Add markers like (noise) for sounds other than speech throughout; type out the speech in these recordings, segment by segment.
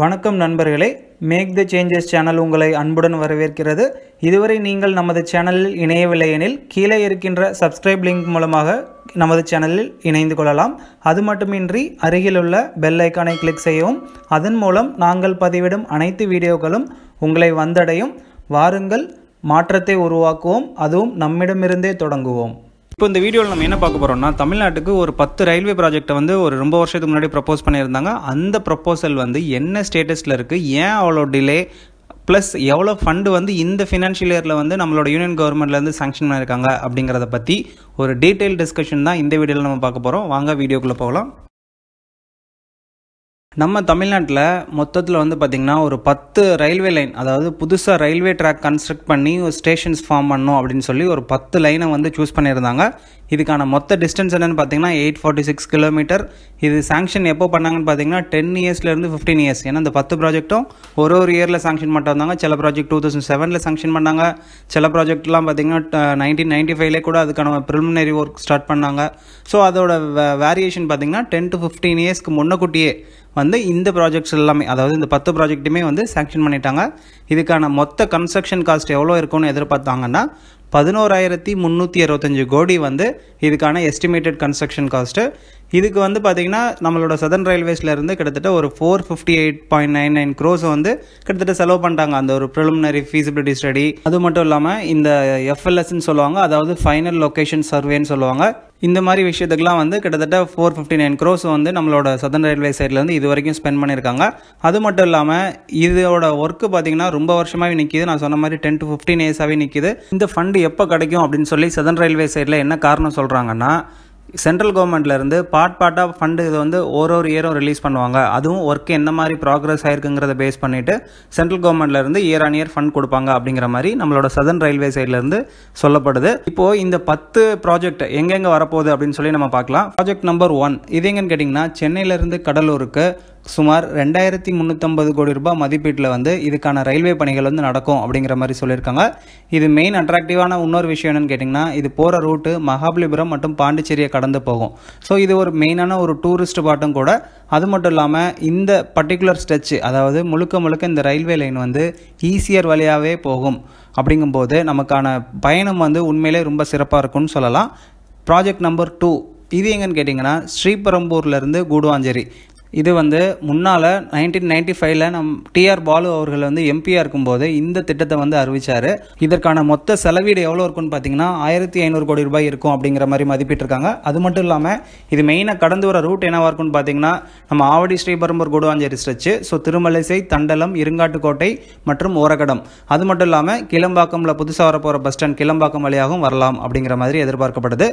வணக்கம் நண்பர்களே make the changes channel உங்களை அன்புடன் வரவேற்கிறது இதுவரை நீங்கள் நமது சேனலில் இணையவில்லை எனில் கீழே இருக்கின்ற சப்ஸ்கிரைப் லிங்க் மூலமாக நமது சேனலில் இணைந்து கொள்ளலாம் அது மட்டுமின்றி அருகிலுள்ள பெல் ஐக்கானை கிளிக் செய்யவும் அதன் மூலம் நாங்கள் பதிவிடும் அனைத்து வீடியோக்களும் உங்களை வந்தடையும் வாருங்கள் மாற்றத்தை உருவாக்குவோம் அதுவும் நம்மிடமிருந்தே தொடங்குவோம் இப்போ இந்த வீடியோவில் நம்ம என்ன பார்க்க போகிறோம்னா தமிழ்நாட்டுக்கு ஒரு பத்து ரயில்வே ப்ராஜெக்ட்டை வந்து ஒரு ரொம்ப வருஷத்துக்கு முன்னாடி ப்ரப்போஸ் பண்ணியிருந்தாங்க அந்த ப்ரப்போசல் வந்து என்ன ஸ்டேட்டஸில் இருக்குது ஏன் அவ்வளோ டிலே ப்ளஸ் எவ்வளோ ஃபண்டு வந்து இந்த ஃபினான்ஷியல் இயரில் வந்து நம்மளோட யூனியன் கவர்மெண்ட்லேருந்து சாங்ஷன் பண்ணியிருக்காங்க அப்படிங்கிறத பற்றி ஒரு டீட்டெயில் டிஸ்கஷன் தான் இந்த வீடியோவில் நம்ம பார்க்க போகிறோம் வாங்க வீடியோக்குள்ளே போகலாம் நம்ம தமிழ்நாட்டில் மொத்தத்தில் வந்து பார்த்திங்கன்னா ஒரு பத்து ரயில்வே லைன் அதாவது புதுசாக ரயில்வே ட்ராக் கன்ஸ்ட்ரக்ட் பண்ணி ஒரு ஸ்டேஷன்ஸ் ஃபார்ம் பண்ணணும் அப்படின்னு சொல்லி ஒரு பத்து லைனை வந்து சூஸ் பண்ணியிருந்தாங்க இதுக்கான மொத்த டிஸ்டன்ஸ் என்னென்னு பார்த்தீங்கன்னா எயிட் ஃபார்ட்டி சிக்ஸ் கிலோமீட்டர் இது சாங்ஷன் எப்போ பண்ணாங்கன்னு பார்த்தீங்கன்னா டென் இயர்ஸ்லேருந்து ஃபிஃப்டீன் இயர்ஸ் ஏன்னா இந்த பத்து ப்ராஜெக்ட்டும் ஒரு ஒரு இயரில் சாங்ஷன் பண்ணிட்டு வந்தாங்க சில ப்ராஜெக்ட் டூ தௌசண்ட் செவனில் சாங்ஷன் பண்ணாங்க சில ப்ராஜெக்ட்லாம் பார்த்தீங்கன்னா நைன்டீன் நைன்ட்டி ஃபைவ்லே கூட அதுக்கான ப்ரிலிமினரி ஒர்க் ஸ்டார்ட் பண்ணாங்க ஸோ அதோட வேரியேஷன் பார்த்தீங்கன்னா டென் டு ஃபிஃப்டீன் இயர்ஸ்க்கு முன்னக்கூட்டியே வந்து இந்த ப்ராஜெக்ட்ஸ் எல்லாமே அதாவது இந்த பத்து ப்ராஜெக்ட்டுமே வந்து சாங்ஷன் பண்ணிட்டாங்க இதுக்கான மொத்த கன்ஸ்ட்ரக்ஷன் காஸ்ட் எவ்வளோ இருக்கும்னு எதிர்பார்த்தாங்கன்னா பதினோராயிரத்தி முந்நூற்றி அறுபத்தஞ்சு கோடி வந்து இதுக்கான எஸ்டிமேட்டட் கன்ஸ்ட்ரக்ஷன் காஸ்ட்டு இதுக்கு வந்து பார்த்திங்கன்னா நம்மளோட சதன் ரயில்வேஸ்லேருந்து கிட்டத்தட்ட ஒரு four fifty eight point nine nine crores வந்து கிட்டத்தட்ட செலவு பண்ணிட்டாங்க அந்த ஒரு ப்ரிலிமினரி ஃபீஸிபிலிட்டி ஸ்டடி அது மட்டும் இல்லாமல் இந்த எஃப்எல்எஸ்ன்னு சொல்லுவாங்க அதாவது ஃபைனல் லொக்கேஷன் சர்வேன்னு சொல்லுவாங்க இந்த மாதிரி விஷயத்துக்குலாம் வந்து கிட்டத்தட்ட ஃபோர் ஃபிஃப்டி நைன் க்ரோஸ் வந்து நம்மளோட சதன் ரயில்வே சைட்லேருந்து இது வரைக்கும் ஸ்பெண்ட் பண்ணியிருக்காங்க அது மட்டும் இல்லாமல் இதோட ஒர்க்கு பார்த்தீங்கன்னா ரொம்ப வருஷமாகவே நிற்கிது நான் சொன்ன மாதிரி டென் டு ஃபிஃப்டீன் இயர்ஸாகவே நிற்கிது இந்த ஃபண்டு எப்போ கிடைக்கும் அப்படின்னு சொல்லி சதன் ரயில்வே சைடில் என்ன காரணம் சொல்கிறாங்கன்னா சென்ட்ரல் கவர்மெண்ட்லேருந்து பார்ட் பார்ட்டாக ஃபண்டு இது வந்து ஒரு ஒரு இயரும் ரிலீஸ் பண்ணுவாங்க அதுவும் ஒர்க் என்ன மாதிரி ப்ராக்ரஸ் ஆயிருக்குங்கிறத பேஸ் பண்ணிவிட்டு சென்ட்ரல் கவர்மெண்ட்லேருந்து இயர் ஆன் இயர் ஃபண்ட் கொடுப்பாங்க அப்படிங்கிற மாதிரி நம்மளோட சதன் ரயில்வே சைட்லேருந்து சொல்லப்படுது இப்போது இந்த பத்து ப்ராஜெக்ட் எங்கெங்கே வரப்போகுது அப்படின்னு சொல்லி நம்ம பார்க்கலாம் ப்ராஜெக்ட் நம்பர் ஒன் இது எங்கன்னு கேட்டிங்கன்னா சென்னையிலேருந்து கடலூருக்கு சுமார் ரெண்டாயிரத்தி முந்நூற்றம்பது கோடி ரூபாய் மதிப்பீட்டில் வந்து இதுக்கான ரயில்வே பணிகள் வந்து நடக்கும் அப்படிங்கிற மாதிரி சொல்லியிருக்காங்க இது மெயின் அட்ராக்டிவான இன்னொரு விஷயம் என்னென்னு கேட்டிங்கன்னா இது போகிற ரூட்டு மகாபலிபுரம் மற்றும் பாண்டிச்சேரியை கடந்து போகும் ஸோ இது ஒரு மெயினான ஒரு டூரிஸ்ட் பாட்டும் கூட அது மட்டும் இல்லாமல் இந்த பர்டிகுலர் ஸ்டெச்சு அதாவது முழுக்க முழுக்க இந்த ரயில்வே லைன் வந்து ஈஸியர் வழியாகவே போகும் அப்படிங்கும்போது நமக்கான பயணம் வந்து உண்மையிலே ரொம்ப சிறப்பாக இருக்கும்னு சொல்லலாம் ப்ராஜெக்ட் நம்பர் டூ இது எங்கன்னு கேட்டிங்கன்னா ஸ்ரீபெரும்பூர்லேருந்து கூடுவாஞ்சேரி இது வந்து முன்னால் நைன்டீன் நைன்டி ஃபைவ்ல நம் டிஆர் பாலு அவர்கள் வந்து எம்பியாக இருக்கும்போது இந்த திட்டத்தை வந்து அறிவித்தார் இதற்கான மொத்த செலவீடு எவ்வளோ இருக்குன்னு பார்த்தீங்கன்னா ஆயிரத்தி ஐநூறு கோடி ரூபாய் இருக்கும் அப்படிங்கிற மாதிரி மதிப்பிட்டிருக்காங்க அது மட்டும் இல்லாமல் இது மெயினாக கடந்து வர ரூட் என்னவாக இருக்கும்னு பார்த்தீங்கன்னா நம்ம ஆவடி ஸ்ரீபெரும்பூர் கூடுவாஞ்சேரி ஸ்ட்ரெச்சு ஸோ திருமலைசை தண்டலம் இருங்காட்டுக்கோட்டை மற்றும் ஓரகடம் அது மட்டும் இல்லாமல் கிளம்பாக்கம்ல புதுசாக வரப்போகிற பஸ் ஸ்டாண்ட் கிளம்பாக்கம் வழியாகவும் வரலாம் அப்படிங்கிற மாதிரி எதிர்பார்க்கப்படுது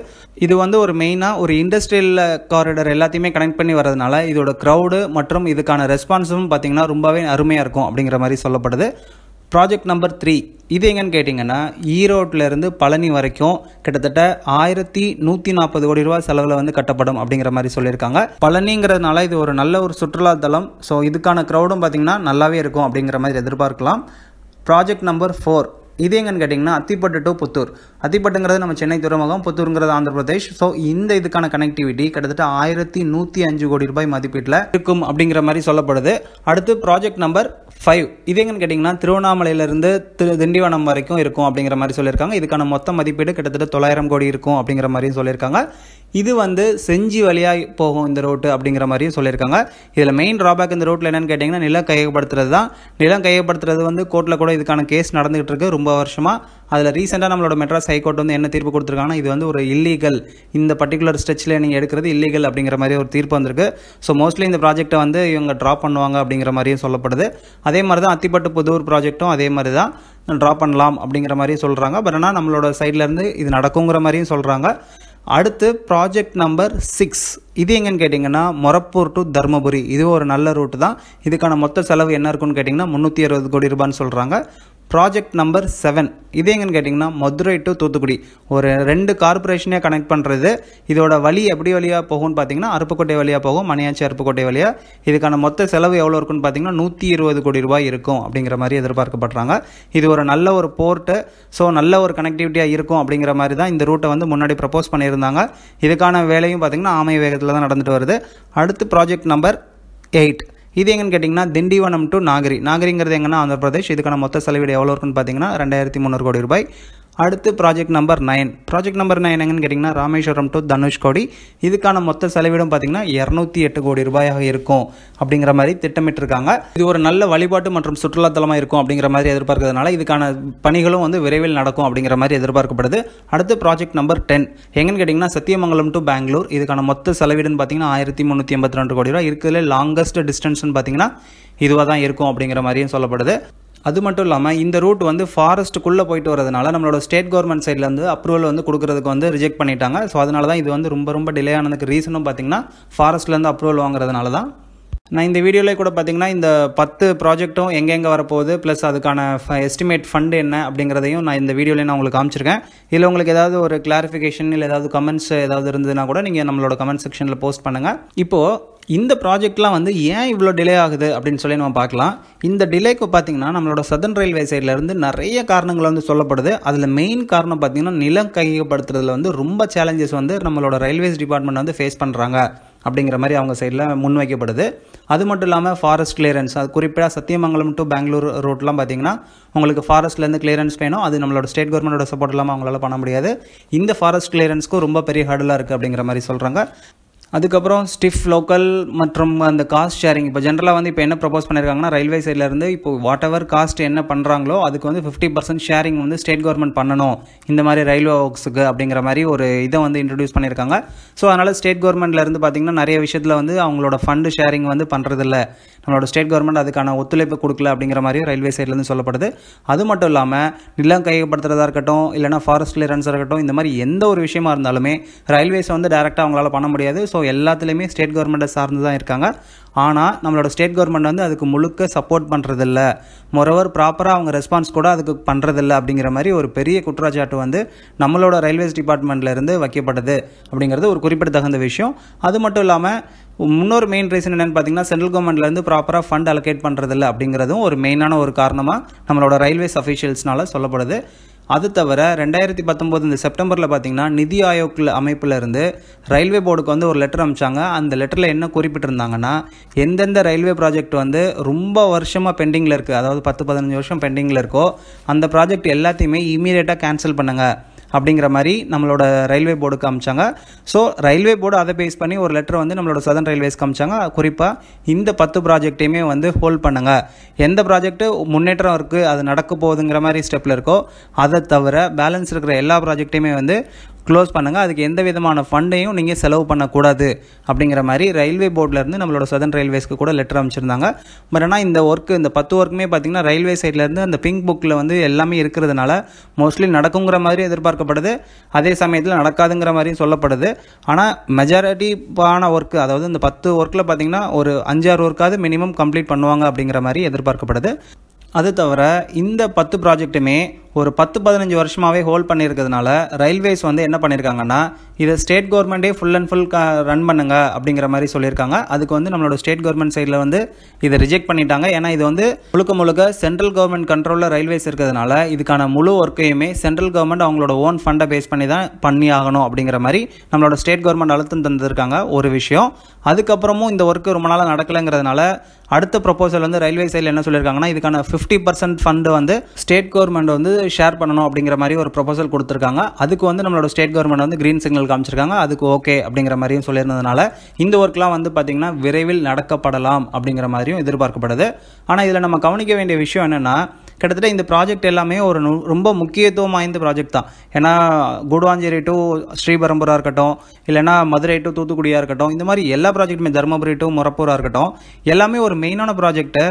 இது வந்து ஒரு மெயினாக ஒரு இண்டஸ்ட்ரியல் காரிடர் எல்லாத்தையுமே கனெக்ட் பண்ணி வரதுனால இதோட க்ரௌடு மற்றும் இதுக்கான ரெஸ்பான்ஸும் பார்த்திங்கன்னா ரொம்பவே அருமையாக இருக்கும் அப்படிங்கிற மாதிரி சொல்லப்படுது ப்ராஜெக்ட் நம்பர் த்ரீ இது எங்கன்னு கேட்டிங்கன்னா ஈரோட்டிலேருந்து பழனி வரைக்கும் கிட்டத்தட்ட ஆயிரத்தி நூற்றி நாற்பது கோடி ரூபா செலவில் வந்து கட்டப்படும் அப்படிங்கிற மாதிரி சொல்லியிருக்காங்க பழனிங்கிறதுனால இது ஒரு நல்ல ஒரு சுற்றுலாத்தலம் ஸோ இதுக்கான க்ரௌடும் பார்த்திங்கன்னா நல்லாவே இருக்கும் அப்படிங்கிற மாதிரி எதிர்பார்க்கலாம் ப்ராஜெக்ட் நம்பர் ஃபோர் இது எங்கன்னு கேட்டிங்கன்னா அத்திப்பட்டு டு புத்தூர் அத்திப்பட்டுங்கிறது நம்ம சென்னை துறைமுகம் புத்தூருங்கிறது ஆந்திர பிரதேஷ் ஸோ இந்த இதுக்கான கனெக்டிவிட்டி கிட்டத்தட்ட ஆயிரத்தி நூற்றி அஞ்சு கோடி ரூபாய் மதிப்பீட்டில் இருக்கும் அப்படிங்கிற மாதிரி சொல்லப்படுது அடுத்து ப்ராஜெக்ட் நம்பர் ஃபைவ் இது எங்கன்னு கேட்டிங்கன்னா திருவண்ணாமலையிலேருந்து திரு திண்டிவனம் வரைக்கும் இருக்கும் அப்படிங்கிற மாதிரி சொல்லியிருக்காங்க இதுக்கான மொத்த மதிப்பீடு கிட்டத்தட்ட தொள்ளாயிரம் கோடி இருக்கும் அப்படிங்கிற மாதிரியும் சொல்லியிருக்காங்க இது வந்து செஞ்சி வழியாக போகும் இந்த ரோட்டு அப்படிங்கிற மாதிரியும் சொல்லியிருக்காங்க இதில் மெயின் ட்ராபேக் இந்த ரோட்டில் என்னென்னு கேட்டிங்கன்னா நிலம் கையகப்படுத்துறது தான் நிலம் கையகப்படுத்துறது வந்து கோர்ட்டில் கூட இதுக்கான கேஸ் நடந்துகிட்டு இருக்கு ரொம்ப வருஷமாக அதில் ரீசெண்டாக நம்மளோட மெட்ராஸ் ஹைகோர்ட் வந்து என்ன தீர்ப்பு கொடுத்துருக்காங்கன்னா இது வந்து ஒரு இல்லீகல் இந்த பர்டிகுலர் ஸ்டெச்சில் நீங்கள் எடுக்கிறது இல்லீகல் அப்படிங்கிற மாதிரி ஒரு தீர்ப்பு வந்திருக்கு ஸோ மோஸ்ட்லி இந்த ப்ராஜெக்டை வந்து இவங்க ட்ராப் பண்ணுவாங்க அப்படிங்கிற மாதிரியும் சொல்லப்படுது அதே மாதிரி தான் அத்திப்பட்டு புதூர் ப்ராஜெக்ட்டும் அதே மாதிரி தான் ட்ரா பண்ணலாம் அப்படிங்கிற மாதிரியும் சொல்கிறாங்க பட் ஆனால் நம்மளோட சைட்லேருந்து இது நடக்குங்கிற மாதிரியும் சொல்கிறாங்க அடுத்து ப்ராஜெக்ட் நம்பர் சிக்ஸ் இது எங்கன்னு கேட்டிங்கன்னா மொரப்பூர் டு தருமபுரி இது ஒரு நல்ல ரூட்டு தான் இதுக்கான மொத்த செலவு என்ன இருக்குன்னு கேட்டிங்கன்னா முந்நூற்றி அறுபது கோடி ரூபான்னு சொல்கிறாங்க ப்ராஜெக்ட் நம்பர் செவன் இது எங்கன்னு கேட்டிங்கன்னா மதுரை டு தூத்துக்குடி ஒரு ரெண்டு கார்பரேஷனே கனெக்ட் பண்ணுறது இதோட வழி எப்படி வழியாக போகும்னு பார்த்தீங்கன்னா அருப்புக்கோட்டை வழியாக போகும் மணியாச்சி அருப்புக்கோட்டை வழியாக இதுக்கான மொத்த செலவு எவ்வளோ இருக்குன்னு பார்த்தீங்கன்னா நூற்றி இருபது கோடி ரூபாய் இருக்கும் அப்படிங்கிற மாதிரி எதிர்பார்க்கப்படுறாங்க இது ஒரு நல்ல ஒரு போர்ட்டு ஸோ நல்ல ஒரு கனெக்டிவிட்டியாக இருக்கும் அப்படிங்கிற மாதிரி தான் இந்த ரூட்டை வந்து முன்னாடி ப்ரப்போஸ் பண்ணியிருந்தாங்க இதுக்கான வேலையும் பார்த்திங்கன்னா ஆமை வேகத்தில் தான் நடந்துட்டு வருது அடுத்து ப்ராஜெக்ட் நம்பர் எயிட் இது எங்கன்னு கேட்டிங்கன்னா திண்டிவனம் டு நாகரி நாகரிங்கிறது எங்கன்னா ஆந்திர பிரதேஷ் இதுக்கான மொத்த செலவீடு எவ்வளோ இருக்குன்னு பார்த்தீங்கன்னா ரெண்டாயிரத்தி முந்நூறு கோடி ரூபாய் அடுத்து project number nine project number nine எங்கன்னு கேட்டிங்கன்னா ராமேஸ்வரம் டு தனுஷ்கோடி இதுக்கான மொத்த செலவிடம் பார்த்திங்கன்னா இரநூத்தி எட்டு கோடி ரூபாயாக இருக்கும் அப்படிங்கிற மாதிரி திட்டமிட்டிருக்காங்க இது ஒரு நல்ல வழிபாட்டு மற்றும் சுற்றுலாத்தலமாக இருக்கும் அப்படிங்கிற மாதிரி எதிர்பார்க்கறதுனால இதுக்கான பணிகளும் வந்து விரைவில் நடக்கும் அப்படிங்கிற மாதிரி எதிர்பார்க்கப்படுது அடுத்து ப்ராஜெக்ட் நம்பர் டென் எங்கன்னு கேட்டிங்கன்னா சத்தியமங்கலம் டு பெங்களூர் இதுக்கான மொத்த செலவிடம்னு பார்த்திங்கன்னா ஆயிரத்தி முந்நூற்றி எண்பத்தி ரெண்டு கோடி ரூபா இருக்கிறதுல லாங்கஸ்ட் டிஸ்டன்ஸ்னு பார்த்திங்கன்னா இதுவாக தான் இருக்கும் அப்படிங்கிற மாதிரியும் சொல்லப்படுது அது மட்டும் இல்லாமல் இந்த ரூட் வந்து ஃபாரஸ்ட்டுக்குள்ளே போயிட்டு வரதுனால நம்மளோட ஸ்டேட் கவர்மெண்ட் சைடில் வந்து அப்ரூவல் வந்து கொடுக்குறதுக்கு வந்து ரிஜெக்ட் பண்ணிட்டாங்க ஸோ அதனால தான் இது வந்து ரொம்ப ரொம்ப டிலே ஆனதுக்கு ரீசனும் பார்த்தீங்கன்னா ஃபாரஸ்ட்லேருந்து அப்ரூவல் வாங்குறதுனால தான் நான் இந்த வீடியோவில் கூட பார்த்தீங்கன்னா இந்த பத்து ப்ராஜெக்ட்டும் எங்கெங்கே வரப்போகுது ப்ளஸ் அதுக்கான ஃப எஸ்டிமேட் ஃபண்டு என்ன அப்படிங்கிறதையும் நான் இந்த வீடியோவில் நான் உங்களுக்கு காமிச்சிருக்கேன் இல்லை உங்களுக்கு ஏதாவது ஒரு கிளாரிஃபிகேஷன் இல்லை ஏதாவது கமெண்ட்ஸ் ஏதாவது இருந்ததுன்னா கூட நீங்கள் நம்மளோட கமெண்ட் செக்ஷனில் போஸ்ட் பண்ணுங்கள் இப்போது இந்த ப்ராஜெக்ட்லாம் வந்து ஏன் இவ்வளோ டிலே ஆகுது அப்படின்னு சொல்லி நம்ம பார்க்கலாம் இந்த டிலேக்கு பார்த்திங்கன்னா நம்மளோட சதன் ரயில்வே சைட்லேருந்து நிறைய காரணங்கள் வந்து சொல்லப்படுது அதில் மெயின் காரணம் பார்த்திங்கன்னா நிலம் கையகப்படுத்துறதுல வந்து ரொம்ப சேலஞ்சஸ் வந்து நம்மளோட ரயில்வேஸ் டிபார்ட்மெண்ட் வந்து ஃபேஸ் பண்ணுறாங்க அப்படிங்கிற மாதிரி அவங்க சைடில் முன்வைக்கப்படுது அது மட்டும் இல்லாமல் ஃபாரஸ்ட் கிளியரன்ஸ் அது குறிப்பிட சத்தியமங்கலம் டு பெங்களூர் ரோட்லாம் பார்த்தீங்கன்னா உங்களுக்கு ஃபாரஸ்ட்லேருந்து கிளியரன்ஸ் வேணும் அது நம்மளோட ஸ்டேட் கவர்மெண்ட்டோட சப்போர்ட் இல்லாமல் அவங்களால பண்ண முடியாது இந்த ஃபாரஸ்ட் கிளியரன்ஸ்க்கும் ரொம்ப பெரிய ஹர்டலாக இருக்குது அப்படிங்கிற மாதிரி சொல்கிறாங்க அதுக்கப்புறம் ஸ்டிஃப் லோக்கல் மற்றும் அந்த காஸ்ட் ஷேரிங் இப்போ ஜென்ரலாக வந்து இப்போ என்ன ப்ரப்போஸ் பண்ணியிருக்காங்கன்னா ரயில்வே சைட்லேருந்து இப்போ வாட் எவர் காஸ்ட் என்ன பண்ணுறாங்களோ அதுக்கு வந்து ஃபிஃப்டி பர்சன்ட் ஷேரிங் வந்து ஸ்டேட் கவர்மெண்ட் பண்ணணும் இந்த மாதிரி ரயில்வே ஒர்க்ஸுக்கு அப்படிங்கிற மாதிரி ஒரு இதை வந்து இன்ட்ரடியூஸ் பண்ணியிருக்காங்க ஸோ அதனால் ஸ்டேட் கவர்மெண்ட்லேருந்து பார்த்திங்கன்னா நிறைய விஷயத்தில் வந்து அவங்களோட ஃபண்டு ஷேரிங் வந்து பண்ணுறதில்ல நம்மளோட ஸ்டேட் கவர்மெண்ட் அதுக்கான ஒத்துழைப்பு கொடுக்கல அப்படிங்கிற மாதிரி ரயில்வே சைட்லேருந்து சொல்லப்படுது அது மட்டும் இல்லாமல் நிலம் கையகப்படுத்துறதா இருக்கட்டும் இல்லைனா ஃபாரஸ்ட் கிளியரன்ஸாக இருக்கட்டும் இந்த மாதிரி எந்த ஒரு விஷயமா இருந்தாலுமே ரயில்வேஸ் வந்து டேரெக்டாக அவங்களால பண்ண முடியாது ஸோ எல்லாத்துலேயுமே ஸ்டேட் கவர்மெண்ட்டை சார்ந்து தான் இருக்காங்க ஆனால் நம்மளோட ஸ்டேட் கவர்மெண்ட் வந்து அதுக்கு முழுக்க சப்போர்ட் பண்ணுறதில்ல மொரவர் ப்ராப்பராக அவங்க ரெஸ்பான்ஸ் கூட அதுக்கு பண்ணுறதில்ல அப்படிங்கிற மாதிரி ஒரு பெரிய குற்றச்சாட்டு வந்து நம்மளோட ரயில்வேஸ் டிபார்ட்மெண்ட்லேருந்து வைக்கப்பட்டது அப்படிங்கிறது ஒரு குறிப்பிடத்தகுந்த விஷயம் அது மட்டும் இல்லாமல் முன்னொரு மெயின் ரீசன் என்னென்னு பார்த்தீங்கன்னா சென்ட்ரல் கவர்மெண்ட்லேருந்து ப்ராப்பராக ஃபண்ட் அலோகேட் பண்ணுறதில்ல அப்படிங்கிறதும் ஒரு மெயினான ஒரு காரணமாக நம்மளோட ரயில்வேஸ் அஃபிஷியல்ஸ்னால் சொல்லப்படுது அது தவிர ரெண்டாயிரத்தி பத்தொம்போது இந்த செப்டம்பரில் பார்த்திங்கன்னா நிதி ஆயோக்கில் அமைப்பில் இருந்து ரயில்வே போர்டுக்கு வந்து ஒரு லெட்டர் அனுப்பிச்சாங்க அந்த லெட்டரில் என்ன குறிப்பிட்டிருந்தாங்கன்னா எந்தெந்த ரயில்வே ப்ராஜெக்ட் வந்து ரொம்ப வருஷமாக பெண்டிங்கில் இருக்குது அதாவது பத்து பதினஞ்சு வருஷம் பெண்டிங்கில் இருக்கோ அந்த ப்ராஜெக்ட் எல்லாத்தையுமே இமீடியட்டாக கேன்சல் பண்ணுங்கள் அப்படிங்கிற மாதிரி நம்மளோட ரயில்வே போர்டுக்கு அமிச்சாங்க ஸோ ரயில்வே போர்டு அதை பேஸ் பண்ணி ஒரு லெட்டர் வந்து நம்மளோட சதன் ரயில்வேஸ்க்கு அமிச்சாங்க குறிப்பாக இந்த பத்து ப்ராஜெக்டையுமே வந்து ஹோல்ட் பண்ணுங்கள் எந்த ப்ராஜெக்ட்டு முன்னேற்றம் இருக்குது அது நடக்க போகுதுங்கிற மாதிரி ஸ்டெப்பில் இருக்கோ அதை தவிர பேலன்ஸ் இருக்கிற எல்லா ப்ராஜெக்ட்டையுமே வந்து க்ளோஸ் பண்ணுங்கள் அதுக்கு எந்த விதமான ஃபண்டையும் நீங்கள் செலவு பண்ணக்கூடாது அப்படிங்கிற மாதிரி ரயில்வே போர்ட்லேருந்து நம்மளோட சதன் ரயில்வேஸ்க்கு கூட லெட்டர் அமைச்சிருந்தாங்க பட் ஆனால் இந்த ஒர்க்கு இந்த பத்து ஒர்க்குமே பார்த்திங்கன்னா ரயில்வே சைட்லேருந்து அந்த பிங்க் புக்கில் வந்து எல்லாமே இருக்கிறதுனால மோஸ்ட்லி நடக்குங்கிற மாதிரி எதிர்பார்க்கப்படுது அதே சமயத்தில் நடக்காதுங்கிற மாதிரியும் சொல்லப்படுது ஆனால் மெஜாரிட்டிப்பான ஒர்க்கு அதாவது இந்த பத்து ஒர்க்கில் பார்த்திங்கன்னா ஒரு அஞ்சாறு ஒர்க்காவது மினிமம் கம்ப்ளீட் பண்ணுவாங்க அப்படிங்கிற மாதிரி எதிர்பார்க்கப்படுது அது தவிர இந்த பத்து ப்ராஜெக்ட்டுமே ஒரு பத்து பதினஞ்சு வருஷமாகவே ஹோல்ட் பண்ணியிருக்கிறதுனால ரயில்வேஸ் வந்து என்ன பண்ணியிருக்காங்கன்னா இதை ஸ்டேட் கவர்மெண்ட்டே ஃபுல் அண்ட் ஃபுல் ரன் பண்ணுங்க அப்படிங்கிற மாதிரி சொல்லியிருக்காங்க அதுக்கு வந்து நம்மளோட ஸ்டேட் கவர்மெண்ட் சைடில் வந்து இதை ரிஜெக்ட் பண்ணிட்டாங்க ஏன்னா இது வந்து முழுக்க முழுக்க சென்ட்ரல் கவர்மெண்ட் கண்ட்ரோலில் ரயில்வேஸ் இருக்கிறதுனால இதுக்கான முழு ஒர்க்கையுமே சென்ட்ரல் கவர்மெண்ட் அவங்களோட ஓன் ஃபண்டை பேஸ் பண்ணி தான் பண்ணி ஆகணும் அப்படிங்கிற மாதிரி நம்மளோட ஸ்டேட் கவர்மெண்ட் அழுத்தம் தந்திருக்காங்க ஒரு விஷயம் அதுக்கப்புறமும் இந்த ஒர்க்கு ரொம்ப நாளாக நடக்கலைங்கிறதுனால அடுத்த ப்ரப்போசல் வந்து ரயில்வே சைடில் என்ன சொல்லியிருக்காங்கன்னா இதுக்கான ஃபிஃப்த் ஃபிஃப்டி பர்சன்ட் ஃபண்டு வந்து ஸ்டேட் கவர்மெண்ட் வந்து ஷேர் பண்ணணும் அப்படிங்கிற மாதிரி ஒரு ப்ரொபோசல் கொடுத்துருக்காங்க அதுக்கு வந்து நம்மளோட ஸ்டேட் கவர்மெண்ட் வந்து க்ரீன் சிக்னல் காமிச்சிருக்காங்க அதுக்கு ஓகே அப்படிங்கிற மாதிரியும் சொல்லியிருந்ததுனால இந்த ஒர்க்லாம் வந்து பார்த்திங்கன்னா விரைவில் நடக்கப்படலாம் அப்படிங்கிற மாதிரியும் எதிர்பார்க்கப்படுது ஆனால் இதில் நம்ம கவனிக்க வேண்டிய விஷயம் என்னென்னா கிட்டத்தட்ட இந்த ப்ராஜெக்ட் எல்லாமே ஒரு ரொம்ப முக்கியத்துவம் வாய்ந்த ப்ராஜெக்ட் தான் ஏன்னா குடுவாஞ்சேரி டு ஸ்ரீபெரம்புரா இருக்கட்டும் இல்லைனா மதுரை டு தூத்துக்குடியாக இருக்கட்டும் இந்த மாதிரி எல்லா ப்ராஜெக்ட்டுமே தருமபுரி டு முரப்பூராக இருக்கட்டும் எல்லாமே ஒரு மெயினான ப்ராஜெக்ட்டு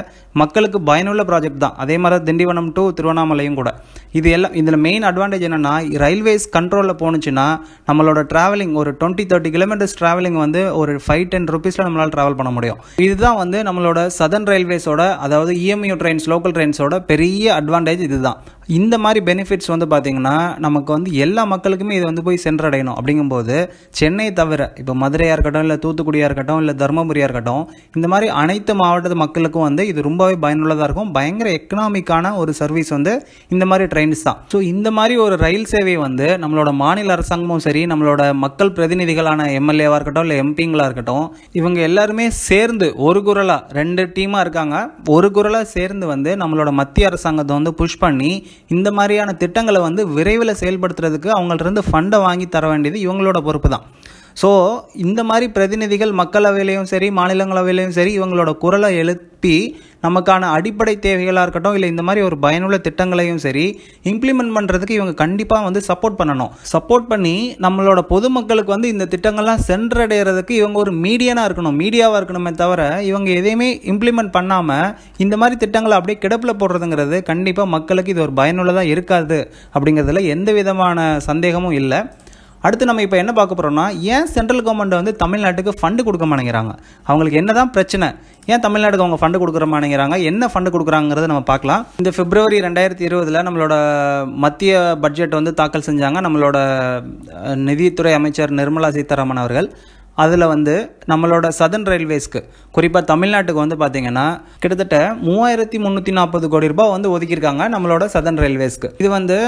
மக்களுக்கு பயனுள்ள ப்ராஜெக்ட் தான் அதே மாதிரி திண்டிவனம் டு திருவண்ணாமலையும் கூட இது எல்லாம் இதில் மெயின் அட்வான்டேஜ் என்னென்னா ரயில்வேஸ் கண்ட்ரோலில் போணுச்சுன்னா நம்மளோட ட்ராவலிங் ஒரு டுவெண்ட்டி தேர்ட்டி கிலோமீட்டர்ஸ் ட்ராவலிங் வந்து ஒரு ஃபைவ் டென் ருபீஸில் நம்மளால் ட்ராவல் பண்ண முடியும் இதுதான் வந்து நம்மளோட சதன் ரயில்வேஸோட அதாவது இஎம்யூ ட்ரெயின்ஸ் லோக்கல் ட்ரெயின்ஸோட பெரிய அட்வான்டேஜ் இதுதான் இந்த மாதிரி பெனிஃபிட்ஸ் வந்து பார்த்திங்கன்னா நமக்கு வந்து எல்லா மக்களுக்குமே இது வந்து போய் சென்றடையணும் அப்படிங்கும்போது சென்னை தவிர இப்போ மதுரையாக இருக்கட்டும் இல்லை தூத்துக்குடியாக இருக்கட்டும் இல்லை தருமபுரியாக இருக்கட்டும் இந்த மாதிரி அனைத்து மாவட்ட மக்களுக்கும் வந்து இது ரொம்பவே பயனுள்ளதாக இருக்கும் பயங்கர எக்கனாமிக்கான ஒரு சர்வீஸ் வந்து இந்த மாதிரி ட்ரெயின்ஸ் தான் ஸோ இந்த மாதிரி ஒரு ரயில் சேவை வந்து நம்மளோட மாநில அரசாங்கமும் சரி நம்மளோட மக்கள் பிரதிநிதிகளான எம்எல்ஏவாக இருக்கட்டும் இல்லை எம்பிங்களாக இருக்கட்டும் இவங்க எல்லாருமே சேர்ந்து ஒரு குரலாக ரெண்டு டீமாக இருக்காங்க ஒரு குரலாக சேர்ந்து வந்து நம்மளோட மத்திய அரசாங்கத்தை வந்து புஷ் பண்ணி இந்த மாதிரியான திட்டங்களை வந்து விரைவில் செயல்படுத்துறதுக்கு அவங்கள்ட்ட ஃபண்டை வாங்கி தர வேண்டியது இவங்களோட பொறுப்பு தான் ஸோ இந்த மாதிரி பிரதிநிதிகள் மக்களவையிலையும் சரி மாநிலங்களவையிலையும் சரி இவங்களோட குரலை எழுப்பி நமக்கான அடிப்படை தேவைகளாக இருக்கட்டும் இல்லை இந்த மாதிரி ஒரு பயனுள்ள திட்டங்களையும் சரி இம்ப்ளிமெண்ட் பண்ணுறதுக்கு இவங்க கண்டிப்பாக வந்து சப்போர்ட் பண்ணணும் சப்போர்ட் பண்ணி நம்மளோட பொதுமக்களுக்கு வந்து இந்த திட்டங்கள்லாம் சென்றடைகிறதுக்கு இவங்க ஒரு மீடியனாக இருக்கணும் மீடியாவாக இருக்கணுமே தவிர இவங்க எதையுமே இம்ப்ளிமெண்ட் பண்ணாமல் இந்த மாதிரி திட்டங்களை அப்படியே கிடப்பில் போடுறதுங்கிறது கண்டிப்பாக மக்களுக்கு இது ஒரு பயனுள்ளதாக இருக்காது அப்படிங்கிறதுல எந்த விதமான சந்தேகமும் இல்லை அடுத்து நம்ம இப்போ என்ன பார்க்க போகிறோம்னா ஏன் சென்ட்ரல் கவர்மெண்ட் வந்து தமிழ்நாட்டுக்கு ஃபண்டு கொடுக்க மாட்டேங்கிறாங்க அவங்களுக்கு என்ன தான் பிரச்சனை ஏன் தமிழ்நாடுக்கு அவங்க ஃபண்டு கொடுக்குறமானுங்கிறாங்க என்ன ஃபண்டு கொடுக்குறாங்கிறத நம்ம பார்க்கலாம் இந்த பிப்ரவரி ரெண்டாயிரத்தி இருபதில் நம்மளோட மத்திய பட்ஜெட் வந்து தாக்கல் செஞ்சாங்க நம்மளோட நிதித்துறை அமைச்சர் நிர்மலா சீதாராமன் அவர்கள் அதில் வந்து நம்மளோட சதன் ரயில்வேஸ்க்கு குறிப்பாக தமிழ்நாட்டுக்கு வந்து பார்த்தீங்கன்னா கிட்டத்தட்ட மூவாயிரத்தி முந்நூற்றி நாற்பது கோடி ரூபாய் வந்து ஒதுக்கியிருக்காங்க நம்மளோட சதன் ரயில்வேஸ்க்கு இது வந்து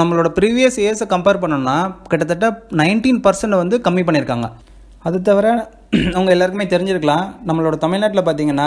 நம்மளோட ப்ரீவியஸ் இயர்ஸை கம்பேர் பண்ணோம்னா கிட்டத்தட்ட நைன்டீன் பர்சன்ட் வந்து கம்மி பண்ணியிருக்காங்க அது தவிர (clears throat) அவங்க எல்லாருக்குமே தெரிஞ்சிருக்கலாம் நம்மளோட தமிழ்நாட்டில் பார்த்தீங்கன்னா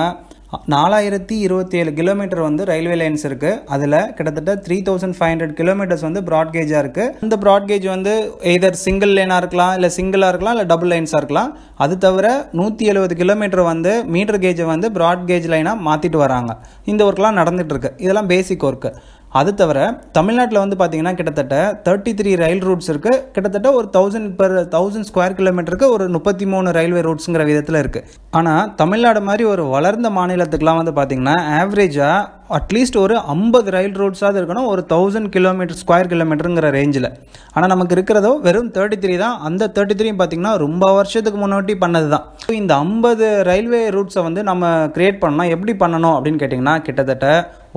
நாலாயிரத்தி இருபத்தி ஏழு கிலோமீட்டர் வந்து ரயில்வே லைன்ஸ் இருக்குது அதில் கிட்டத்தட்ட three thousand five hundred kilometres வந்து ப்ராட்கேஜாக இருக்குது இந்த ப்ராட்கேஜ் வந்து எதர் சிங்கிள் லைனாக இருக்கலாம் இல்லை சிங்கிளாக இருக்கலாம் இல்லை டபுள் லைன்ஸாக இருக்கலாம் அது தவிர நூற்றி எழுபது கிலோமீட்டர் வந்து மீட்டர் கேஜை வந்து ப்ராட்கேஜ் லைனாக மாற்றிட்டு வராங்க இந்த ஒர்க்லாம் நடந்துகிட்ருக்கு இதெல்லாம் பேசிக் ஒர்க்கு அது தவிர தமிழ்நாட்டில் வந்து பார்த்தீங்கன்னா கிட்டத்தட்ட தேர்ட்டி த்ரீ ரயில் ரூட்ஸ் இருக்குது கிட்டத்தட்ட ஒரு தௌசண்ட் பெர் தௌசண்ட் ஸ்கொயர் கிலோமீட்டருக்கு ஒரு முப்பத்தி மூணு ரயில்வே ரூட்ஸுங்கிற விதத்தில் இருக்குது ஆனால் தமிழ்நாடு மாதிரி ஒரு வளர்ந்த மாநிலத்துக்குலாம் வந்து பார்த்திங்கன்னா ஆவரேஜாக அட்லீஸ்ட் ஒரு ஐம்பது ரயில் ரூட்ஸாவது இருக்கணும் ஒரு தௌசண்ட் கிலோமீட்டர் ஸ்கொயர் கிலோமீட்டருங்கிற ரேஞ்சில் ஆனால் நமக்கு இருக்கிறதோ வெறும் தேர்ட்டி த்ரீ தான் அந்த தேர்ட்டி த்ரீ பார்த்திங்கன்னா ரொம்ப வருஷத்துக்கு முன்னாடி பண்ணது தான் இந்த ஐம்பது ரயில்வே ரூட்ஸை வந்து நம்ம க்ரியேட் பண்ணால் எப்படி பண்ணணும் அப்படின்னு கேட்டிங்கன்னா கிட்டத்தட்ட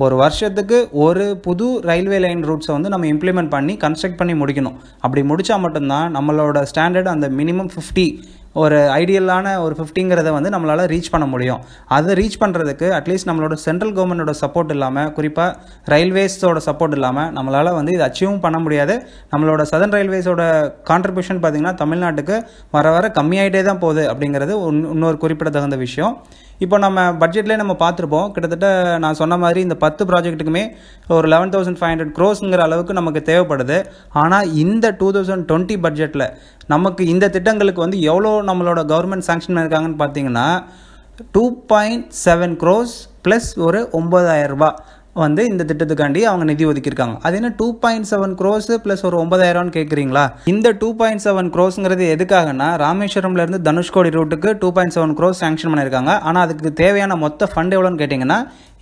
ஒரு வருஷத்துக்கு ஒரு புது ரயில்வே லைன் ரூட்ஸை வந்து நம்ம இம்ப்ளிமெண்ட் பண்ணி கன்ஸ்ட்ரக்ட் பண்ணி முடிக்கணும் அப்படி முடித்தா மட்டும்தான் நம்மளோட ஸ்டாண்டர்ட் அந்த மினிமம் ஃபிஃப்டி ஒரு ஐடியலான ஒரு ஃபிஃப்டிங்கிறத வந்து நம்மளால் ரீச் பண்ண முடியும் அதை ரீச் பண்ணுறதுக்கு அட்லீஸ்ட் நம்மளோட சென்ட்ரல் கவர்மெண்ட்டோட சப்போர்ட் இல்லாமல் குறிப்பாக ரயில்வேஸோட சப்போர்ட் இல்லாமல் நம்மளால் வந்து இது அச்சீவும் பண்ண முடியாது நம்மளோட சதன் ரயில்வேஸோட கான்ட்ரிபியூஷன் பார்த்திங்கன்னா தமிழ்நாட்டுக்கு வர வர கம்மியாகிட்டே தான் போகுது அப்படிங்கிறது இன்னொரு குறிப்பிடத்தகுந்த விஷயம் இப்போ நம்ம பட்ஜெட்லேயே நம்ம பார்த்துருப்போம் கிட்டத்தட்ட நான் சொன்ன மாதிரி இந்த பத்து ப்ராஜெக்ட்டுக்குமே ஒரு லெவன் தௌசண்ட் ஃபைவ் ஹண்ட்ரட் க்ரோஸுங்கிற அளவுக்கு நமக்கு தேவைப்படுது ஆனால் இந்த டூ தௌசண்ட் டுவெண்ட்டி பட்ஜெட்டில் நமக்கு இந்த திட்டங்களுக்கு வந்து எவ்வளோ நம்மளோட கவர்மெண்ட் சாங்ஷன் இருக்காங்கன்னு பார்த்தீங்கன்னா two point seven crores plus ஒரு ஒம்பதாயிரரூபா வந்து இந்த திட்டத்துக்காண்டி அவங்க நிதி ஒதுக்கியிருக்காங்க அது என்ன two point seven crores plus ஒரு ஒன்பதாயிரம்னு கேட்குறீங்களா இந்த டூ பாயிண்ட் செவன் க்ரோஸுங்கிறது எதுக்காகனா இருந்து தனுஷ்கோடி ரூட்டுக்கு two point seven crores sanction பண்ணியிருக்காங்க ஆனால் அதுக்கு தேவையான மொத்த ஃபண்ட் எவ்வளோன்னு கேட்டிங்கன்னா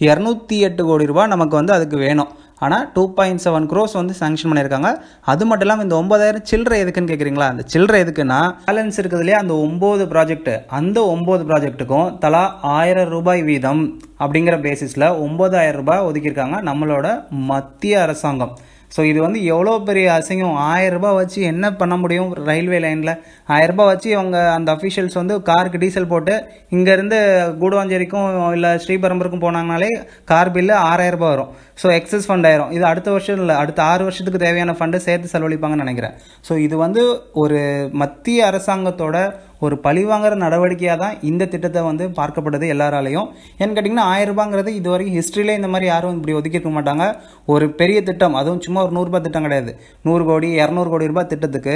இரநூத்தி எட்டு கோடி ரூபாய் நமக்கு வந்து அதுக்கு வேணும் ஆனால் டூ பாயிண்ட் செவன் க்ரோஸ் வந்து சேங்ஷன் பண்ணியிருக்காங்க அது மட்டும் இல்லாமல் இந்த ஒன்பதாயிரம் சில்லறை எதுக்குன்னு கேட்குறீங்களா அந்த சில்லறை எதுக்குன்னா பேலன்ஸ் இருக்கிறதுலே அந்த ஒம்பது ப்ராஜெக்ட் அந்த ஒம்பது ப்ராஜெக்ட்டுக்கும் தலா ஆயிரம் ரூபாய் வீதம் அப்படிங்கிற பேசிஸில் ஒம்பதாயிரம் ரூபாய் ஒதுக்கியிருக்காங்க நம்மளோட மத்திய அரசாங்கம் ஸோ இது வந்து எவ்வளோ பெரிய அசிங்கம் ஆயரரூபா வச்சு என்ன பண்ண முடியும் ரயில்வே லைனில் ஆயரரூபா வச்சு அவங்க அந்த அஃபிஷியல்ஸ் வந்து காருக்கு டீசல் போட்டு இங்கேருந்து கூடுவாஞ்சேரிக்கும் இல்லை ஸ்ரீபெரும்பருக்கும் போனாங்கனாலே கார் பில்லு ஆறாயிரரூபா வரும் ஸோ எக்ஸஸ் ஃபண்ட் ஆயிரும் இது அடுத்த வருஷம் இல்லை அடுத்த ஆறு வருஷத்துக்கு தேவையான ஃபண்டு சேர்த்து செலவழிப்பாங்கன்னு நினைக்கிறேன் ஸோ இது வந்து ஒரு மத்திய அரசாங்கத்தோட ஒரு பழிவாங்கிற நடவடிக்கையாக தான் இந்த திட்டத்தை வந்து பார்க்கப்படுது எல்லாராலையும் ஏன்னு கேட்டிங்கன்னா ரூபாங்கிறது இது வரைக்கும் ஹிஸ்ட்ரியிலே இந்த மாதிரி யாரும் இப்படி ஒதுக்கியிருக்க மாட்டாங்க ஒரு பெரிய திட்டம் அதுவும் சும்மா ஒரு நூறுரூபா திட்டம் கிடையாது நூறு கோடி இரநூறு கோடி ரூபாய் திட்டத்துக்கு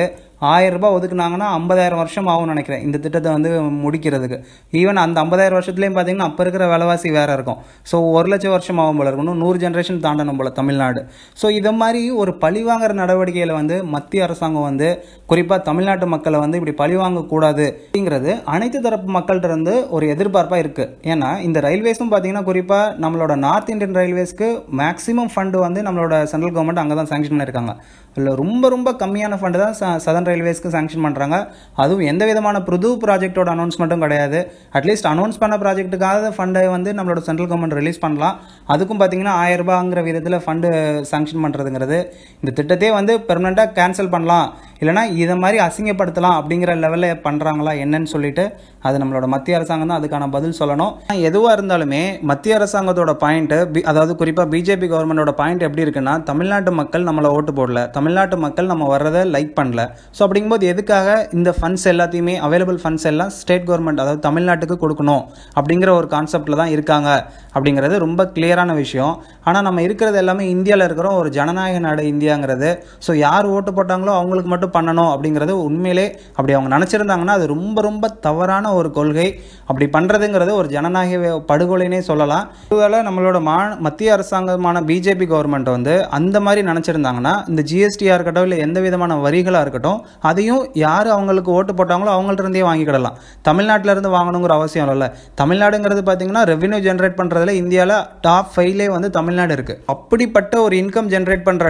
ரூபாய் ஒதுக்குனாங்கன்னா ஐம்பதாயிரம் வருஷம் ஆகும்னு நினைக்கிறேன் இந்த திட்டத்தை வந்து முடிக்கிறதுக்கு ஈவன் அந்த ஐம்பதாயிரம் வருஷத்துலேயும் பார்த்தீங்கன்னா அப்போ இருக்கிற விலைவாசி வேறு இருக்கும் ஸோ ஒரு லட்சம் வருஷம் ஆகும் போல இருக்கணும் நூறு ஜென்ரேஷன் தாண்டணும் போல தமிழ்நாடு ஸோ இதை மாதிரி ஒரு பழிவாங்கிற நடவடிக்கையில் வந்து மத்திய அரசாங்கம் வந்து குறிப்பாக தமிழ்நாட்டு மக்களை வந்து இப்படி பழிவாங்கக்கூடாது அப்படிங்கிறது அனைத்து தரப்பு மக்கள்கிட்ட இருந்து ஒரு எதிர்பார்ப்பாக இருக்குது ஏன்னா இந்த ரயில்வேஸும் பார்த்தீங்கன்னா குறிப்பாக நம்மளோட நார்த் இந்தியன் ரயில்வேஸ்க்கு மேக்ஸிமம் ஃபண்டு வந்து நம்மளோட சென்ட்ரல் கவர்மெண்ட் அங்கே தான் சாங்ஷன் பண்ணியிருக்காங்க இல்லை ரொம்ப ரொம்ப கம்மியான ஃபண்டு தான் சதன் வெஸ்டர்ன் ரயில்வேஸ்க்கு சாங்ஷன் பண்ணுறாங்க அதுவும் எந்த விதமான புது ப்ராஜெக்டோட அனௌன்ஸ்மெண்ட்டும் கிடையாது அட்லீஸ்ட் அனௌன்ஸ் பண்ண ப்ராஜெக்ட்டுக்காக ஃபண்டை வந்து நம்மளோட சென்ட்ரல் கவர்மெண்ட் ரிலீஸ் பண்ணலாம் அதுக்கும் பார்த்தீங்கன்னா ஆயிரம் ரூபாங்கிற விதத்தில் ஃபண்டு சாங்ஷன் பண்ணுறதுங்கிறது இந்த திட்டத்தையே வந்து பெர்மனெண்ட்டாக கேன்சல் பண்ணலாம் இல்லைனா இதை மாதிரி அசிங்கப்படுத்தலாம் அப்படிங்கிற லெவலில் பண்ணுறாங்களா என்னன்னு சொல்லிட்டு அது நம்மளோட மத்திய அரசாங்கம் தான் அதுக்கான பதில் சொல்லணும் எதுவாக இருந்தாலுமே மத்திய அரசாங்கத்தோட பாயிண்ட்டு பி அதாவது குறிப்பாக பிஜேபி கவர்மெண்டோட பாயிண்ட் எப்படி இருக்குன்னா தமிழ்நாட்டு மக்கள் நம்மளை ஓட்டு போடல தமிழ்நாட்டு மக்கள் நம்ம வர்றதை லைக் பண்ணல ஸோ அப்படிங்கும்போது எதுக்காக இந்த ஃபண்ட்ஸ் எல்லாத்தையுமே அவைலபிள் ஃபண்ட்ஸ் எல்லாம் ஸ்டேட் கவர்மெண்ட் அதாவது தமிழ்நாட்டுக்கு கொடுக்கணும் அப்படிங்கிற ஒரு கான்செப்டில் தான் இருக்காங்க அப்படிங்கிறது ரொம்ப கிளியரான விஷயம் ஆனால் நம்ம இருக்கிறது எல்லாமே இந்தியாவில் இருக்கிற ஒரு ஜனநாயக நாடு இந்தியாங்கிறது ஸோ யார் ஓட்டு போட்டாங்களோ அவங்களுக்கு மட்டும் பண்ணணும் அப்படிங்கிறது உண்மையிலே அப்படி அவங்க நினச்சிருந்தாங்கன்னா அது ரொம்ப ரொம்ப தவறான ஒரு கொள்கை அப்படி பண்ணுறதுங்கிறது ஒரு ஜனநாயக படுகொலைனே சொல்லலாம் இதுவேளை நம்மளோட மா மத்திய அரசாங்கமான பிஜேபி கவர்மெண்ட் வந்து அந்த மாதிரி நினச்சிருந்தாங்கன்னா இந்த ஜிஎஸ்டியாக இருக்கட்டும் இல்லை எந்த விதமான வரிகளாக இருக்கட்டும் அதையும் யார் அவங்களுக்கு ஓட்டு போட்டாங்களோ அவங்கள்ட்ட இருந்தே வாங்கிக்கிடலாம் தமிழ்நாட்டில் இருந்து வாங்கணுங்கிற அவசியம் இல்லை தமிழ்நாடுங்கிறது பார்த்தீங்கன்னா ரெவன்யூ ஜென்ரேட் பண்ணுறதுல இந்தியாவில் டாப் ஃபைவ்லேயே வந்து தமிழ்நாடு இருக்குது அப்படிப்பட்ட ஒரு இன்கம் ஜென்ரேட் பண்ணுற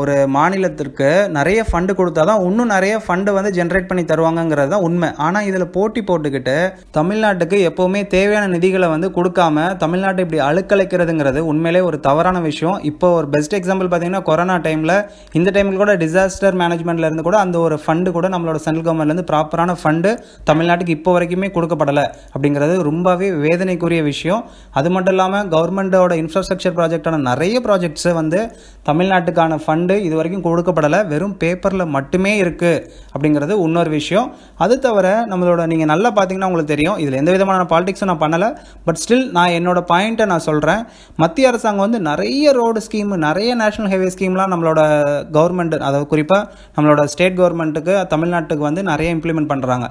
ஒரு மாநிலத்திற்கு நிறைய ஃபண்டு கொடுத்தா தான் இன்னும் நிறைய ஃபண்டு வந்து ஜென்ரேட் பண்ணி தருவாங்கங்கிறது தான் உண்மை ஆனால் இதில் போட்டி போட்டுக்கிட்டு தமிழ்நாட்டுக்கு எப்போவுமே தேவையான நிதிகளை வந்து கொடுக்காம தமிழ்நாட்டை இப்படி அழுக்கலைக்கிறதுங்கிறது உண்மையிலே ஒரு தவறான விஷயம் இப்போ ஒரு பெஸ்ட் எக்ஸாம்பிள் பார்த்தீங்கன்னா கொரோனா டைமில் இந்த டைமில் கூட டிசாஸ்டர் மேனேஜ்மெண்ட்லேருந்து கூட அந்த ஒரு ஃபண்டு கூட நம்மளோட சென்ட்ரல் கவர்மெண்ட்லேருந்து ப்ராப்பரான ஃபண்டு தமிழ்நாட்டுக்கு இப்போ வரைக்குமே கொடுக்கப்படலை அப்படிங்கிறது ரொம்பவே வேதனைக்குரிய விஷயம் அது மட்டும் இல்லாமல் கவர்மெண்ட்டோட இன்ஃப்ராஸ்ட்ரக்சர் ப்ராஜெக்டான நிறைய ப்ராஜெக்ட்ஸு வந்து தமிழ்நாட்டுக்கான ஃபண்டு இது வரைக்கும் கொடுக்கப்படலை வெறும் பேப்பரில் மட்டுமே இருக்குது அப்படிங்கிறது இன்னொரு விஷயம் அது தவிர நம்மளோட நீங்கள் நல்லா பார்த்தீங்கன்னா உங்களுக்கு தெரியும் இதில் எந்த விதமான பாலிடிக்ஸும் நான் பண்ணலை பட் ஸ்டில் நான் என்னோடய பாயிண்ட்டை நான் சொல்கிறேன் மத்திய அரசாங்கம் வந்து நிறைய ரோடு ஸ்கீமு நிறைய நேஷனல் ஹைவே ஸ்கீம்லாம் நம்மளோட கவர்மெண்ட் அதாவது குறிப்பாக நம்மளோட ஸ்டேட் கவர்மெண்ட் கவர்மெண்ட்டுக்கு தமிழ்நாட்டுக்கு வந்து நிறைய இம்ப்ளிமெண்ட் பண்ணுறாங்க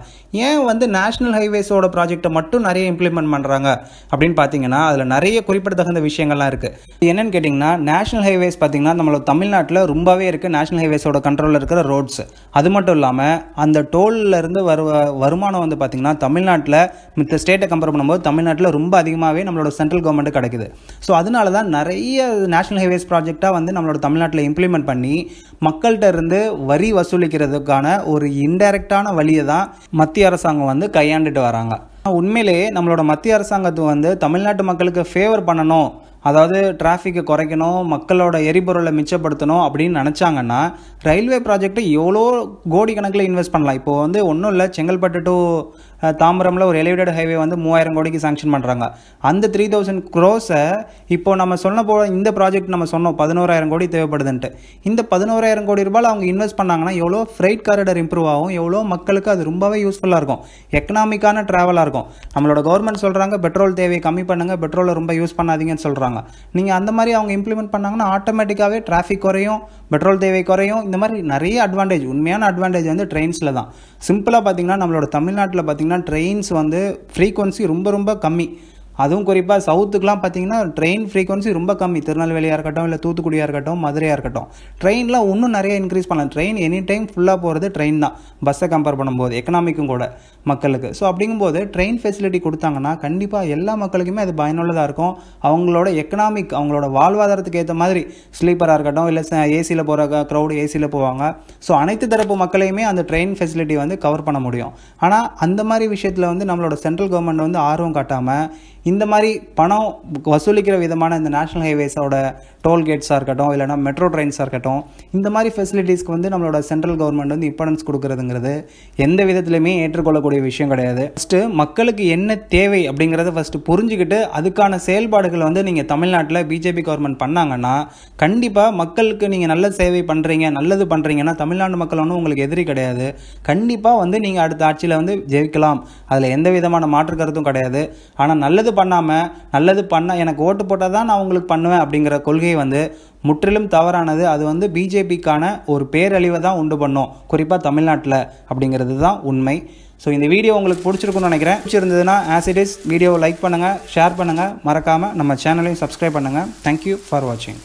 ஏன் வந்து நேஷனல் ஹைவேஸோட ப்ராஜெக்டை மட்டும் நிறைய இம்ப்ளிமெண்ட் பண்ணுறாங்க அப்படின்னு பார்த்தீங்கன்னா அதில் நிறைய குறிப்பிடத்தகுந்த விஷயங்கள்லாம் இருக்குது என்னென்னு கேட்டிங்கன்னா நேஷனல் ஹைவேஸ் பார்த்திங்கன்னா நம்மளோட தமிழ்நாட்டில் ரொம்பவே இருக்குது நேஷனல் ஹைவேஸோட கண்ட்ரோலில் இருக்கிற ரோட்ஸ் அது மட்டும் இல்லாமல் அந்த டோல்லேருந்து வரு வருமானம் வந்து பார்த்திங்கன்னா தமிழ்நாட்டில் மித்த ஸ்டேட்டை கம்பேர் பண்ணும்போது தமிழ்நாட்டில் ரொம்ப அதிகமாகவே நம்மளோட சென்ட்ரல் கவர்மெண்ட் கிடைக்குது ஸோ அதனால தான் நிறைய நேஷனல் ஹைவேஸ் ப்ராஜெக்டாக வந்து நம்மளோட தமிழ்நாட்டில் இம்ப்ளிமெண்ட் பண்ணி மக்கள்கிட்ட இருந்து வரி வசூலிக்கிறதுக்கு பண்ணுறதுக்கான ஒரு இன்டைரக்டான வழியை தான் மத்திய அரசாங்கம் வந்து கையாண்டுட்டு வராங்க உண்மையிலேயே நம்மளோட மத்திய அரசாங்கத்தை வந்து தமிழ்நாட்டு மக்களுக்கு ஃபேவர் பண்ணணும் அதாவது டிராஃபிக்கை குறைக்கணும் மக்களோட எரிபொருளை மிச்சப்படுத்தணும் அப்படின்னு நினச்சாங்கன்னா ரயில்வே ப்ராஜெக்ட்டு எவ்வளோ கோடி கணக்கில் இன்வெஸ்ட் பண்ணலாம் இப்போது வந்து ஒன்றும் இல்லை செங்கல்பட்டு டு தாம்பரமில் ஒரு எலிவேட்டட் ஹைவே வந்து மூவாயிரம் கோடிக்கு சாங்ஷன் பண்ணுறாங்க அந்த த்ரீ தௌசண்ட் க்ரோஸை இப்போ நம்ம சொன்ன போ இந்த ப்ராஜெக்ட் நம்ம சொன்னோம் பதினோராயிரம் கோடி தேவைப்படுதுன்ட்டு இந்த பதினோராயிரம் கோடி ரூபாய் அவங்க இன்வெஸ்ட் பண்ணாங்கன்னா எவ்வளோ ஃப்ரைட் காரிடர் இம்ப்ரூவ் ஆகும் எவ்வளோ மக்களுக்கு அது ரொம்பவே யூஸ்ஃபுல்லாக இருக்கும் எக்கனாமிக்கான ட்ராவலாக இருக்கும் நம்மளோட கவர்மெண்ட் சொல்கிறாங்க பெட்ரோல் தேவையை கம்மி பண்ணுங்கள் பெட்ரோலை ரொம்ப யூஸ் பண்ணாதீங்கன்னு சொல்கிறாங்க நீங்கள் அந்த மாதிரி அவங்க இம்ப்ளிமெண்ட் பண்ணாங்கன்னா ஆட்டோமேட்டிக்காகவே டிராஃபிக் குறையும் பெட்ரோல் தேவை குறையும் இந்த மாதிரி நிறைய அட்வான்டேஜ் உண்மையான அட்வான்டேஜ் வந்து ட்ரெயின்ஸில் தான் சிம்பிளாக பார்த்தீங்கன்னா நம்மளோட தமிழ்நாட்டில் பார்த்தீங்கன்னா பார்த்திங்கன்னா ட்ரெயின்ஸ் வந்து ஃப்ரீக்குவன்சி ரொம்ப ரொம்ப கம்மி அதுவும் குறிப்பாக சவுத்துக்கெலாம் பார்த்தீங்கன்னா ட்ரெயின் ஃப்ரீக்வன்சி ரொம்ப கம்மி திருநெல்வேலியாக இருக்கட்டும் இல்லை தூத்துக்குடியாக இருக்கட்டும் மதுரையாக இருக்கட்டும் ட்ரெயின்லாம் இன்னும் நிறைய இன்க்ரீஸ் பண்ணலாம் ட்ரெயின் எனி டைம் ஃபுல்லாக போகிறது ட்ரெயின் தான் பஸ்ஸை கம்பேர் பண்ணும்போது எக்கனாமிக்கும் கூட மக்களுக்கு ஸோ அப்படிங்கும்போது ட்ரெயின் ஃபெசிலிட்டி கொடுத்தாங்கன்னா கண்டிப்பாக எல்லா மக்களுக்குமே அது பயனுள்ளதாக இருக்கும் அவங்களோட எக்கனாமிக் அவங்களோட வாழ்வாதாரத்துக்கு ஏற்ற மாதிரி ஸ்லீப்பராக இருக்கட்டும் இல்லை ஏசியில் போகிற க்ரௌடு ஏசியில் போவாங்க ஸோ அனைத்து தரப்பு மக்களையுமே அந்த ட்ரெயின் ஃபெசிலிட்டி வந்து கவர் பண்ண முடியும் ஆனால் அந்த மாதிரி விஷயத்தில் வந்து நம்மளோட சென்ட்ரல் கவர்மெண்ட் வந்து ஆர்வம் காட்டாமல் இந்த மாதிரி பணம் வசூலிக்கிற விதமான இந்த நேஷனல் ஹைவேஸோட டோல்கேட்ஸாக இருக்கட்டும் இல்லைனா மெட்ரோ ட்ரெயின்ஸாக இருக்கட்டும் இந்த மாதிரி ஃபெசிலிட்டிஸ்க்கு வந்து நம்மளோட சென்ட்ரல் கவர்மெண்ட் வந்து இம்பார்டன்ஸ் கொடுக்குறதுங்கிறது எந்த விதத்துலையுமே ஏற்றுக்கொள்ளக்கூடிய விஷயம் கிடையாது ஃபஸ்ட்டு மக்களுக்கு என்ன தேவை அப்படிங்கிறத ஃபஸ்ட்டு புரிஞ்சுக்கிட்டு அதுக்கான செயல்பாடுகளை வந்து நீங்கள் தமிழ்நாட்டில் பிஜேபி கவர்மெண்ட் பண்ணாங்கன்னா கண்டிப்பாக மக்களுக்கு நீங்கள் நல்ல சேவை பண்ணுறீங்க நல்லது பண்ணுறீங்கன்னா தமிழ்நாடு மக்கள் ஒன்றும் உங்களுக்கு எதிரி கிடையாது கண்டிப்பாக வந்து நீங்கள் அடுத்த ஆட்சியில் வந்து ஜெயிக்கலாம் அதில் எந்த விதமான மாற்று கருத்தும் கிடையாது ஆனால் நல்லது நல்லது பண்ணாமல் நல்லது பண்ண எனக்கு ஓட்டு போட்டால் தான் நான் உங்களுக்கு பண்ணுவேன் அப்படிங்கிற கொள்கை வந்து முற்றிலும் தவறானது அது வந்து பிஜேபிக்கான ஒரு பேரழிவை தான் உண்டு பண்ணும் குறிப்பாக தமிழ்நாட்டில் அப்படிங்கிறது தான் உண்மை ஸோ இந்த வீடியோ உங்களுக்கு பிடிச்சிருக்குன்னு நினைக்கிறேன் பிடிச்சிருந்ததுன்னா ஆஸ் இட் இஸ் வீடியோவை லைக் பண்ணுங்கள் ஷேர் பண்ணுங்கள் மறக்காமல் நம்ம சேனலையும் சப்ஸ்கிரைப் பண்ணுங்கள் தேங்க்யூ ஃபார் வாட்சிங்